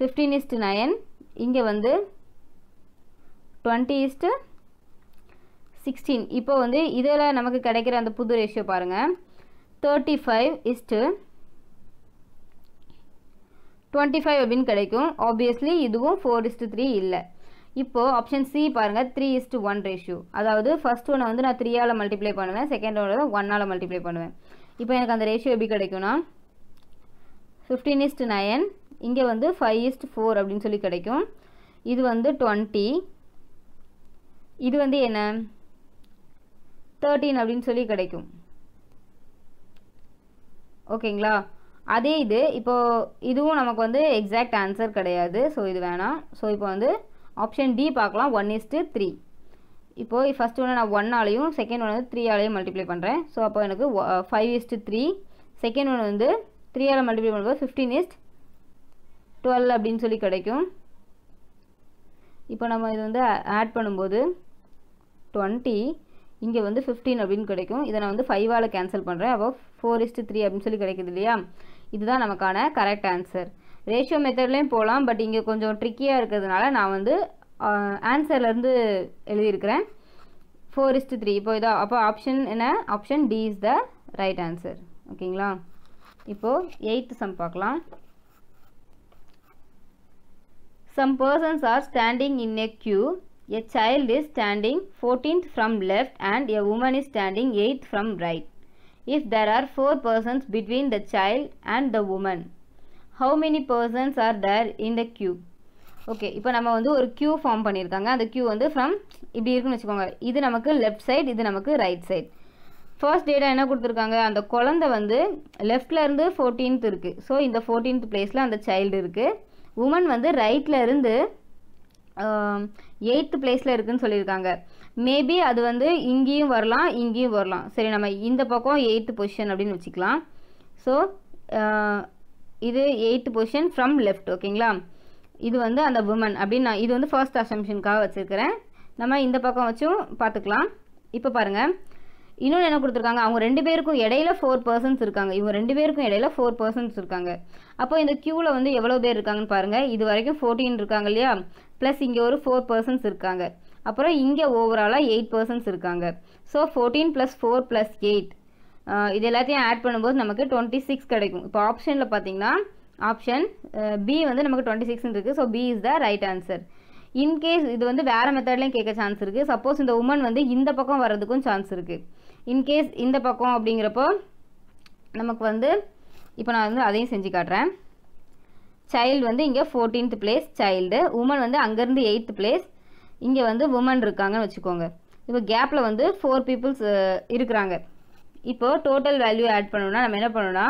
ஃபிஃப்டீன் இஸ்ட்டு நயன் இங்கே வந்து டுவெண்ட்டி இஸ்ட்டு சிக்ஸ்டீன் இப்போ வந்து இதில் நமக்கு கிடைக்கிற அந்த புது ரேஷியோ பாருங்கள் thirty five is to twenty five அப்படின்னு கிடைக்கும் ஆப்வியஸ்லி இதுவும் ஃபோர் இஸ்ட்டு த்ரீ இல்லை இப்போது ஆப்ஷன் சி பாருங்கள் த்ரீ இஸ்ட்டு ஒன் ரேஷியோ அதாவது ஃபர்ஸ்ட் ஒன்னை வந்து நான் த்ரீயால் மல்டிப்ளை பண்ணுவேன் செகண்ட் ஒன்றை ஒன்னால் மல்டிப்ளை பண்ணுவேன் இப்போ எனக்கு அந்த ரேஷியோ எப்படி கிடைக்கும்னா ஃபிஃப்டீன் இஸ்ட்டு நயன் இங்கே வந்து ஃபைவ் is ஃபோர் அப்படின்னு சொல்லி கிடைக்கும் இது வந்து டுவெண்ட்டி இது வந்து என்ன தேர்ட்டீன் அப்படின்னு சொல்லி கிடைக்கும் ஓகேங்களா அதே இது இப்போது இதுவும் நமக்கு வந்து எக்ஸாக்ட் ஆன்சர் கிடையாது ஸோ இது வேணாம் ஸோ இப்போ வந்து ஆப்ஷன் டி பார்க்கலாம் ஒன் இஸ்ட்டு த்ரீ இப்போ first ஒன்று நான் ஒன்னாலையும் செகண்ட் one வந்து த்ரீயாலையும் multiply பண்ணுறேன் ஸோ அப்போ எனக்கு five uh, is three second ஒன்று வந்து த்ரீயால் மல்டிப்ளை பண்ணும்போது ஃபிஃப்டீன் இஸ்ட் டுவெல் அப்படின்னு சொல்லி கிடைக்கும் இப்போ நம்ம இது வந்து ஆட் பண்ணும்போது டுவெண்ட்டி இங்கே வந்து ஃபிஃப்டீன் அப்படின்னு கிடைக்கும் இதை நான் வந்து ஃபைவால் கேன்சல் பண்ணுறேன் அப்போ ஃபோர் இஸ்ட்டு த்ரீ அப்படின்னு சொல்லி கிடைக்குது இல்லையா இதுதான் நமக்கான கரெக்ட் ஆன்சர் ரேஷியோ மெத்தட்லேயும் போகலாம் பட் இங்கே கொஞ்சம் ட்ரிக்கியாக இருக்கிறதுனால நான் வந்து ஆன்சர்லேருந்து எழுதியிருக்கிறேன் ஃபோர் இஸ்ட்டு த்ரீ இப்போ இதோ அப்போ ஆப்ஷன் என்ன option D is the right answer ஓகேங்களா இப்போது எயித்து சம் பார்க்கலாம் Some persons are standing in a queue. A child is standing 14th from left and a woman is standing 8th from right. If there are 4 persons between the child and the woman, how many persons are there in the queue? Okay இப்போ நம்ம வந்து ஒரு Q form பண்ணியிருக்காங்க அந்த Q வந்து from இப்படி இருக்குன்னு வச்சுக்கோங்க இது நமக்கு லெஃப்ட் சைடு இது நமக்கு ரைட் சைடு ஃபர்ஸ்ட் டேட்டா என்ன கொடுத்துருக்காங்க அந்த குழந்தை வந்து லெஃப்டில் இருந்து ஃபோர்டீன்த் இருக்குது ஸோ இந்த ஃபோர்டீன்த் பிளேஸில் அந்த சைல்டு இருக்குது உமன் வந்து ரைட்டில் இருந்து எயித்து பிளேஸில் இருக்குதுன்னு சொல்லியிருக்காங்க மேபி அது வந்து இங்கேயும் வரலாம் இங்கேயும் வரலாம் சரி நம்ம இந்த பக்கம் எயித்து பொசிஷன் அப்படின்னு வச்சுக்கலாம் ஸோ இது எயித்து பொசிஷன் ஃப்ரம் லெஃப்ட் ஓகேங்களா இது வந்து அந்த உமன் அப்படின்னு நான் இது வந்து ஃபர்ஸ்ட் அசம்ஷனுக்காக வச்சுருக்கிறேன் நம்ம இந்த பக்கம் வச்சும் பார்த்துக்கலாம் இப்போ பாருங்கள் இன்னொன்று என்ன கொடுத்துருக்காங்க அவங்க ரெண்டு பேருக்கும் இடையில ஃபோர் பர்சன்ஸ் இருக்காங்க இவங்க ரெண்டு பேருக்கும் இடையில ஃபோர் பர்சன்ஸ் இருக்காங்க அப்போ இந்த க்யூவில் வந்து எவ்வளோ பேர் இருக்காங்கன்னு பாருங்கள் இது வரைக்கும் ஃபோர்டீன் இருக்காங்க இல்லையா ப்ளஸ் இங்கே ஒரு ஃபோர் பர்சன்ஸ் இருக்காங்க அப்புறம் இங்கே ஓவராலாக எயிட் பர்சன்ஸ் இருக்காங்க so fourteen plus four plus eight இது எல்லாத்தையும் ஆட் பண்ணும்போது நமக்கு டுவெண்ட்டி சிக்ஸ் கிடைக்கும் இப்போ ஆப்ஷனில் பார்த்தீங்கன்னா ஆப்ஷன் பி வந்து நமக்கு டுவெண்ட்டி சிக்ஸ்னு இருக்குது so B is the right answer in case இது வந்து வேறு மெத்தட்லேயும் கேட்க சான்ஸ் இருக்குது சப்போஸ் இந்த உமன் வந்து இந்த பக்கம் வர்றதுக்கும் சான்ஸ் இருக்குது இன்கேஸ் இந்த பக்கம் அப்படிங்கிறப்போ நமக்கு வந்து இப்போ நான் வந்து அதையும் செஞ்சு காட்டுறேன் சைல்டு வந்து இங்கே ஃபோர்டீன்த் பிளேஸ் சைல்டு உமன் வந்து அங்கேருந்து எயித்து பிளேஸ் இங்கே வந்து உமன் இருக்காங்கன்னு வச்சுக்கோங்க இப்போ கேப்பில் வந்து ஃபோர் பீப்புள்ஸ் இருக்கிறாங்க இப்போது டோட்டல் வேல்யூ ஆட் பண்ணணும்னா நம்ம என்ன பண்ணணும்னா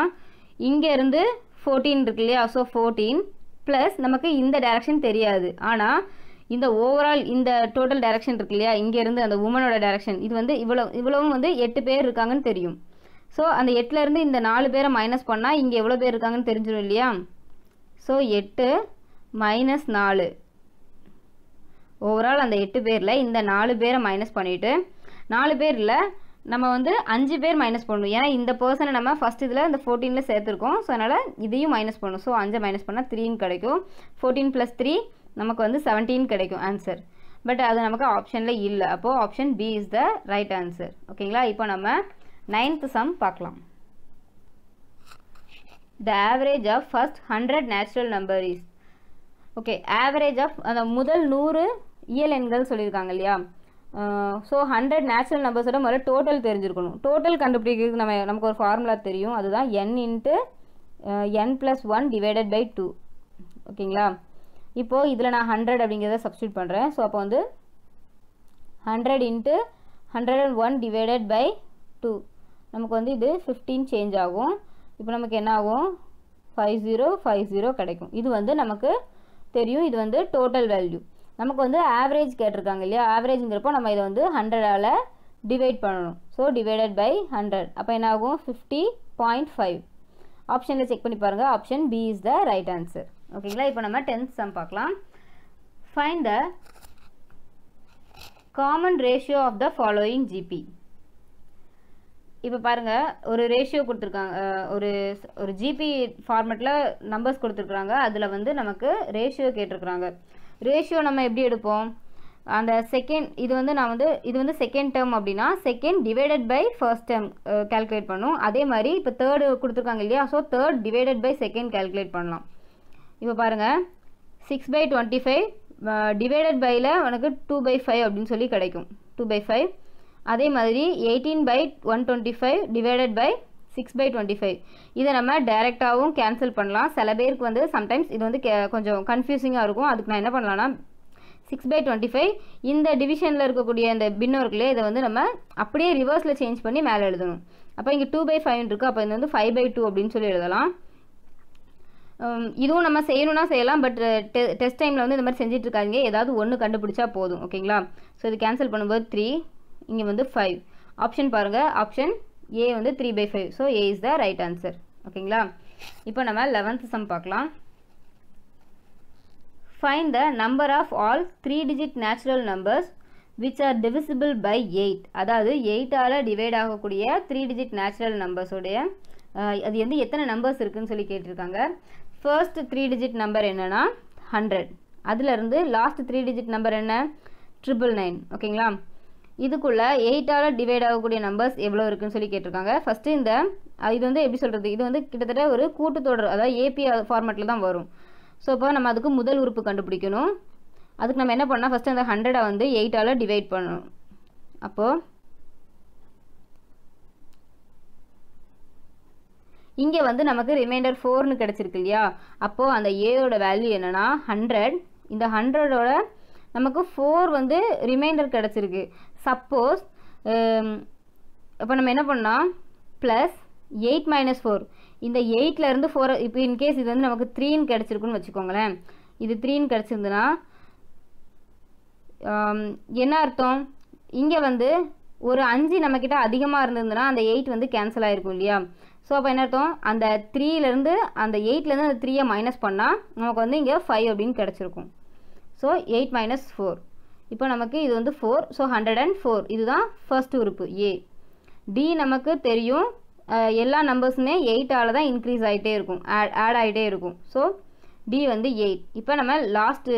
இங்கேருந்து ஃபோர்டீன் இருக்கு இல்லையா ஸோ ஃபோர்டீன் ப்ளஸ் நமக்கு இந்த டைரக்ஷன் தெரியாது ஆனால் இந்த ஓவரால் இந்த டோட்டல் டைரக்ஷன் இருக்கு இல்லையா இங்கேருந்து அந்த உமனோட டைரக்ஷன் இது வந்து இவ்வளோ இவ்வளவும் வந்து எட்டு பேர் இருக்காங்கன்னு தெரியும் ஸோ அந்த எட்டுலேருந்து இந்த நாலு பேரை மைனஸ் பண்ணால் இங்கே எவ்வளோ பேர் இருக்காங்கன்னு தெரிஞ்சிடும் இல்லையா ஸோ எட்டு மைனஸ் நாலு ஓவரால் அந்த எட்டு பேரில் இந்த நாலு பேரை மைனஸ் பண்ணிவிட்டு நாலு பேரில் நம்ம வந்து அஞ்சு பேர் மைனஸ் பண்ணணும் ஏன்னா இந்த பர்சனை நம்ம ஃபஸ்ட் இதில் இந்த ஃபோர்டீனில் சேர்த்துருக்கோம் ஸோ அதனால் இதையும் மைனஸ் பண்ணணும் ஸோ அஞ்சை மைனஸ் பண்ணால் த்ரீன்னு கிடைக்கும் ஃபோர்டீன் ப்ளஸ் த்ரீ நமக்கு வந்து செவன்டீன் கிடைக்கும் ஆன்சர் பட் அது நமக்கு ஆப்ஷனில் இல்லை அப்போது option B is the right answer ஓகேங்களா இப்போ நம்ம நைன்த் சம் பார்க்கலாம் the average of first hundred natural number is okay average of அந்த முதல் நூறு இயல் எண்கள் சொல்லியிருக்காங்க இல்லையா ஸோ ஹண்ட்ரட் நேச்சுரல் நம்பர்ஸோட முதல்ல டோட்டல் தெரிஞ்சிருக்கணும் டோட்டல் கண்டுபிடிக்கிறதுக்கு நம்ம நமக்கு ஒரு ஃபார்முலா தெரியும் அதுதான் N into N plus one divided by two ஓகேங்களா இப்போது இதில் நான் ஹண்ட்ரட் அப்படிங்கிறத சப்ஸ்டியூட் பண்ணுறேன் ஸோ அப்போ வந்து hundred into hundred and one divided by two நமக்கு வந்து இது ஃபிஃப்டீன் சேஞ்ச் ஆகும் இப்போ நமக்கு என்ன ஆகும் ஃபைவ் ஜீரோ ஃபைவ் ஜீரோ கிடைக்கும் இது வந்து நமக்கு தெரியும் இது வந்து டோட்டல் வேல்யூ நமக்கு வந்து ஆவரேஜ் கேட்டிருக்காங்க இல்லையா ஆவரேஜுங்கிறப்போ நம்ம இதை வந்து ஹண்ட்ரடால் டிவைட் பண்ணணும் ஸோ டிவைடட் பை ஹண்ட்ரட் அப்போ என்ன ஆகும் ஃபிஃப்டி பாயிண்ட் ஃபைவ் ஆப்ஷனில் செக் பண்ணி பாருங்கள் option B is the right answer ஓகேங்களா இப்போ நம்ம டென்த் சம் பார்க்கலாம் find the common ratio of the following GP இப்போ பாருங்கள் ஒரு ரேஷியோ கொடுத்துருக்காங்க ஒரு ஒரு ஜிபி ஃபார்மெட்டில் நம்பர்ஸ் கொடுத்துருக்குறாங்க அதில் வந்து நமக்கு ரேஷியோ கேட்டிருக்குறாங்க ரேஷியோ நம்ம எப்படி எடுப்போம் அந்த செகண்ட் இது வந்து நான் வந்து இது வந்து செகண்ட் டேர்ம் அப்படின்னா second divided by first term calculate பண்ணும் அதே மாதிரி இப்போ தேர்டு கொடுத்துருக்காங்க இல்லையா so third divided by second calculate பண்ணலாம் இப்போ பாருங்கள் six by twenty five divided பையில் உனக்கு டூ பை ஃபைவ் அப்படின்னு சொல்லி கிடைக்கும் டூ பை ஃபைவ் அதே மாதிரி eighteen by one twenty five divided by six by twenty five இதை நம்ம டேரெக்டாகவும் கேன்சல் பண்ணலாம் சில பேருக்கு வந்து சம்டைம்ஸ் இது வந்து கே கொஞ்சம் கன்ஃபியூசிங்காக இருக்கும் அதுக்கு நான் என்ன பண்ணலான்னா சிக்ஸ் பை டுவெண்ட்டி ஃபைவ் இந்த டிவிஷனில் இருக்கக்கூடிய இந்த பின்னோர்களே இதை வந்து நம்ம அப்படியே ரிவர்ஸில் சேஞ்ச் பண்ணி மேலே எழுதணும் அப்போ இங்கே டூ பை ஃபைவ்னு இருக்குது அப்போ இது வந்து ஃபைவ் பை டூ அப்படின்னு சொல்லி எழுதலாம் இதுவும் நம்ம செய்யணும்னா செய்யலாம் பட் டெ டெஸ்ட் டைமில் வந்து இந்த மாதிரி செஞ்சிட்ருக்காங்க ஏதாவது ஒன்று கண்டுபிடிச்சா போதும் ஓகேங்களா ஸோ இது கேன்சல் பண்ணும்போது த்ரீ இங்கே வந்து ஃபைவ் ஆப்ஷன் பாருங்கள் ஆப்ஷன் ஏ வந்து three by five so A is the right answer ஓகேங்களா இப்போ நம்ம லெவன்த் சம் பார்க்கலாம் find the number of all three digit natural numbers which are divisible by eight அதாவது எயிட்டால் டிவைட் ஆகக்கூடிய த்ரீ டிஜிட் நேச்சுரல் நம்பர்ஸோடைய அது வந்து எத்தனை நம்பர்ஸ் இருக்குதுன்னு சொல்லி கேட்டிருக்காங்க ஃபர்ஸ்ட் த்ரீ டிஜிட் நம்பர் என்னென்னா ஹண்ட்ரட் அதிலிருந்து லாஸ்ட் த்ரீ டிஜிட் நம்பர் என்ன ட்ரிபிள் நைன் ஓகேங்களா இதுக்குள்ளே எயிட்டால் டிவைட் ஆகக்கூடிய நம்பர்ஸ் எவ்வளோ இருக்குன்னு சொல்லி கேட்டிருக்காங்க ஃபஸ்ட்டு இந்த இது வந்து எப்படி சொல்கிறது இது வந்து கிட்டத்தட்ட ஒரு கூட்டுத்தொடர் அதாவது ஏபி ஃபார்மேட்டில் தான் வரும் ஸோ இப்போ நம்ம அதுக்கு முதல் உறுப்பு கண்டுபிடிக்கணும் அதுக்கு நம்ம என்ன பண்ணால் ஃபஸ்ட்டு அந்த ஹண்ட்ரடை வந்து எயிட்டால் டிவைட் பண்ணணும் அப்போது இங்கே வந்து நமக்கு ரிமைண்டர் ஃபோர்னு கிடச்சிருக்கு இல்லையா அப்போது அந்த ஏயோட வேல்யூ என்னென்னா ஹண்ட்ரட் இந்த ஹண்ட்ரடோட நமக்கு ஃபோர் வந்து ரிமைண்டர் கிடச்சிருக்கு சப்போஸ் இப்போ நம்ம என்ன பண்ணோம் ப்ளஸ் எயிட் மைனஸ் ஃபோர் இந்த எயிட்லேருந்து ஃபோர் இப்போ இன்கேஸ் இது வந்து நமக்கு த்ரீன்னு கிடச்சிருக்குன்னு வச்சுக்கோங்களேன் இது த்ரீன்னு கிடச்சிருந்துன்னா என்ன அர்த்தம் இங்கே வந்து ஒரு அஞ்சு நம்மக்கிட்ட அதிகமாக இருந்ததுன்னா அந்த எயிட் வந்து கேன்சல் ஆகிருக்கும் இல்லையா ஸோ அப்போ என்ன அர்த்தம் அந்த த்ரீலேருந்து அந்த எயிட்லேருந்து அந்த த்ரீயை மைனஸ் பண்ணால் நமக்கு வந்து இங்கே ஃபைவ் அப்படின்னு கிடச்சிருக்கும் ஸோ எயிட் மைனஸ் ஃபோர் இப்போ நமக்கு இது வந்து four so hundred and four இதுதான் ஃபர்ஸ்ட் உறுப்பு ஏ டி நமக்கு தெரியும் எல்லா நம்பர்ஸுமே எயிட்டால் தான் இன்க்ரீஸ் ஆகிட்டே இருக்கும் ஆட் ஆட் ஆகிட்டே இருக்கும் ஸோ டி வந்து எயிட் இப்போ நம்ம லாஸ்ட்டு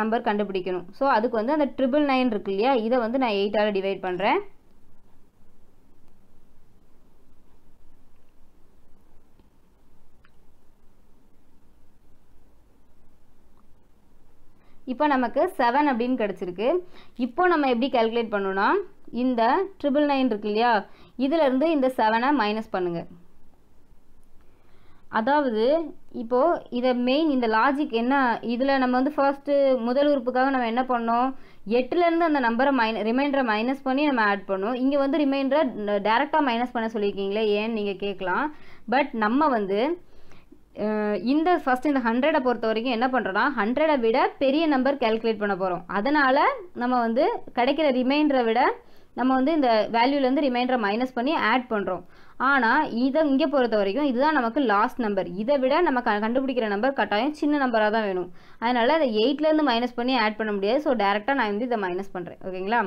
நம்பர் கண்டுபிடிக்கணும் ஸோ அதுக்கு வந்து அந்த ட்ரிபிள் நைன் இருக்கு இல்லையா இதை வந்து நான் எயிட்டால் டிவைட் பண்ணுறேன் இப்போ நமக்கு செவன் அப்படின்னு கிடச்சிருக்கு இப்போ நம்ம எப்படி கேல்குலேட் பண்ணணும்னா இந்த ட்ரிபிள் நைன் இருக்கு இல்லையா இதிலேருந்து இந்த செவனை மைனஸ் பண்ணுங்கள் அதாவது இப்போது இதை மெயின் இந்த லாஜிக் என்ன இதில் நம்ம வந்து ஃபர்ஸ்ட்டு முதல் உறுப்புக்காக நம்ம என்ன பண்ணோம் எட்டுலேருந்து அந்த நம்பரை மைன ரிமைண்டரை மைனஸ் பண்ணி நம்ம ஆட் பண்ணோம் இங்கே வந்து ரிமைண்டரை டேரெக்டாக மைனஸ் பண்ண சொல்லியிருக்கீங்களே ஏன்னு நீங்கள் கேட்கலாம் பட் நம்ம வந்து இந்த ஃபஸ்ட் இந்த ஹண்ட்ரடை பொறுத்த வரைக்கும் என்ன பண்ணுறோன்னா ஹண்ட்ரடை விட பெரிய நம்பர் கேல்குலேட் பண்ண போகிறோம் அதனால் நம்ம வந்து கிடைக்கிற ரிமைண்டரை விட நம்ம வந்து இந்த வேல்யூலேருந்து ரிமைண்டரை மைனஸ் பண்ணி ஆட் பண்ணுறோம் ஆனால் இதை இங்கே பொறுத்த வரைக்கும் இதுதான் நமக்கு லாஸ்ட் நம்பர் இதை விட நம்ம க கண்டுபிடிக்கிற நம்பர் கட்டாயம் சின்ன நம்பராக தான் வேணும் அதனால் அதை எயிட்லேருந்து மைனஸ் பண்ணி ஆட் பண்ண முடியாது ஸோ டேரெக்டாக நான் வந்து இதை மைனஸ் பண்ணுறேன் ஓகேங்களா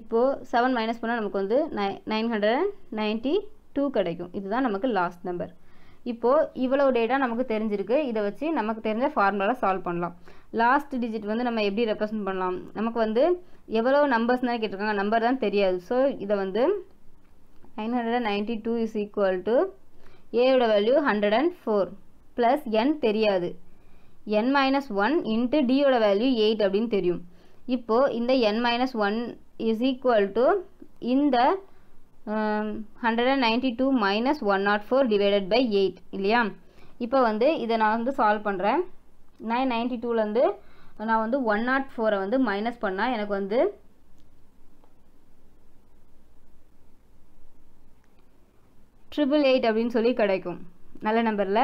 இப்போது செவன் மைனஸ் பண்ணால் நமக்கு வந்து நை நைன் ஹண்ட்ரட் நைன்ட்டி டூ கிடைக்கும் இதுதான் நமக்கு லாஸ்ட் நம்பர் இப்போது இவ்வளோ டேட்டா நமக்கு தெரிஞ்சிருக்கு இதை வச்சு நமக்கு தெரிஞ்ச ஃபார்முலாவில் சால்வ் பண்ணலாம் லாஸ்ட் டிஜிட் வந்து நம்ம எப்படி ரெப்ரசன்ட் பண்ணலாம் நமக்கு வந்து எவ்வளோ நம்பர்ஸ் தான் கேட்டிருக்காங்க நம்பர் தான் தெரியாது ஸோ இதை வந்து nine hundred and ninety two is equal to ஏயோட value hundred and four plus N தெரியாது என் மைனஸ் ஒன் இன்ட்டு டியோட வேல்யூ எயிட் அப்படின்னு தெரியும் இப்போது இந்த N minus one is equal to இந்த hundred and ninety two minus one naught four divided by eight இல்லையா இப்போ வந்து இதை நான் வந்து சால்வ் பண்ணுறேன் நைன் நைன்டி டூலேருந்து நான் வந்து ஒன் நாட் ஃபோரை வந்து மைனஸ் பண்ணால் எனக்கு வந்து ட்ரிபிள் எயிட் அப்படின்னு சொல்லி கிடைக்கும் நல்ல நம்பரில்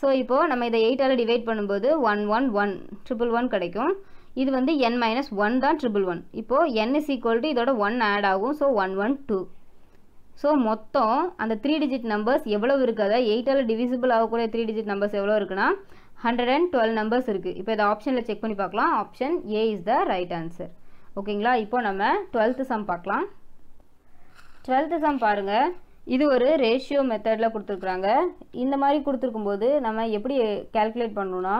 ஸோ இப்போது நம்ம இதை எயிட்டால் டிவைட் பண்ணும்போது one one one triple one கிடைக்கும் இது வந்து என் மைனஸ் ஒன் தான் ட்ரிபிள் ஒன் இப்போது என் இஸ் ஈக்குவல் டு இதோட ஒன் ஆட் ஆகும் so one one two so மொத்தம் அந்த த்ரீ டிஜிட் நம்பர்ஸ் எவ்வளோ இருக்குது அதாவது எயிட்டால் டிவிசிபிள் ஆகக்கூடிய த்ரீ டிஜிட் நம்பர்ஸ் எவ்வளோ இருக்குன்னா ஹண்ட்ரட் அண்ட் டுவெல் நம்பர்ஸ் இருக்குது இப்போ இதை ஆப்ஷனில் செக் பண்ணி பார்க்கலாம் option A is the right answer ஓகேங்களா இப்போ நம்ம டுவெல்த்து சம் பார்க்கலாம் டுவெல்த்து சம் பாருங்கள் இது ஒரு ரேஷியோ மெத்தடில் கொடுத்துருக்குறாங்க இந்த மாதிரி கொடுத்துருக்கும்போது நம்ம எப்படி கேல்குலேட் பண்ணணும்னா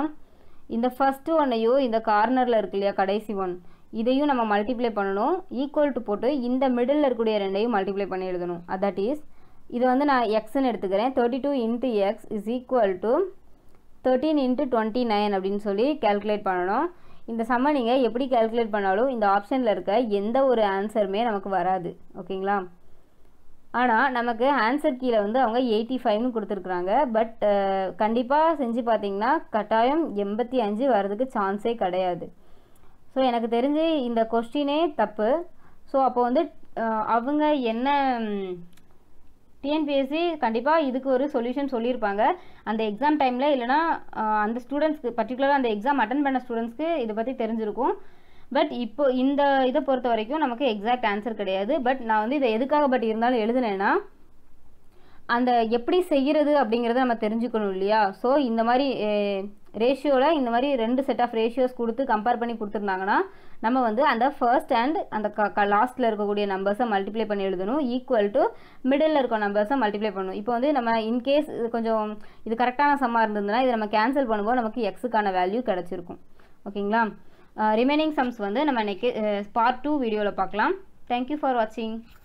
இந்த ஃபஸ்ட்டு ஒன்னையும் இந்த கார்னரில் இருக்கு இல்லையா கடைசி ஒன் இதையும் நம்ம மல்டிப்ளை பண்ணணும் ஈக்குவல் டு போட்டு இந்த மிடில் இருக்கக்கூடிய ரெண்டையும் மல்டிப்ளை பண்ணி எழுதணும் அதட் uh, இஸ் இது வந்து நான் எக்ஸ்னு எடுத்துக்கிறேன் thirty two into X is equal to thirteen into twenty nine அப்படின்னு சொல்லி கேல்குலேட் பண்ணணும் இந்த சம்மை நீங்கள் எப்படி கேல்குலேட் பண்ணாலும் இந்த ஆப்ஷனில் இருக்க எந்த ஒரு ஆன்சருமே நமக்கு வராது ஓகேங்களா ஆனால் நமக்கு ஆன்சர் கீழே வந்து அவங்க எயிட்டி ஃபைவ்னு கொடுத்துருக்குறாங்க பட் uh, கண்டிப்பாக செஞ்சு பார்த்தீங்கன்னா கட்டாயம் எண்பத்தி அஞ்சு வர்றதுக்கு சான்ஸே கிடையாது ஸோ எனக்கு தெரிஞ்சு இந்த கொஸ்டினே தப்பு ஸோ அப்போ வந்து அவங்க என்ன டிஎன்பிஎஸ்சி கண்டிப்பாக இதுக்கு ஒரு சொல்யூஷன் சொல்லியிருப்பாங்க அந்த எக்ஸாம் டைமில் இல்லைனா அந்த ஸ்டூடெண்ட்ஸ்க்கு பர்டிகுலராக அந்த எக்ஸாம் அட்டன் பண்ண ஸ்டூடெண்ட்ஸ்க்கு இதை பற்றி தெரிஞ்சிருக்கும் பட் இப்போ இந்த இதை பொறுத்த வரைக்கும் நமக்கு எக்ஸாக்ட் ஆன்சர் கிடையாது பட் நான் வந்து இதை எதுக்காக பட் இருந்தாலும் எழுதுனேன்னா அந்த எப்படி செய்கிறது அப்படிங்கிறத நம்ம தெரிஞ்சுக்கணும் இல்லையா ஸோ இந்த மாதிரி ரேஷியோவில் இந்த மாதிரி ரெண்டு செட் ஆஃப் ரேஷியோஸ் கொடுத்து கம்பேர் பண்ணி கொடுத்துருந்தாங்கன்னா நம்ம வந்து அந்த ஃபர்ஸ்ட் அண்ட் அந்த க லாஸ்ட்டில் இருக்கக்கூடிய நம்பர்ஸை மல்டிப்ளை பண்ணி எழுதணும் ஈக்குவல் டு மிடில் இருக்க நம்பர்ஸை மல்டிப்ளை பண்ணணும் இப்போ வந்து நம்ம இன்கேஸ் கொஞ்சம் இது கரெக்டான சம்மாக இருந்ததுன்னா இதை நம்ம கேன்சல் பண்ணும்போது நமக்கு எக்ஸுக்கான வேல்யூ கிடச்சிருக்கும் ஓகேங்களா ரிமைனிங் சம்ஸ் வந்து நம்ம நெக்கே பார்ட் டூ வீடியோவில் பார்க்கலாம் தேங்க்யூ ஃபார் வாட்சிங்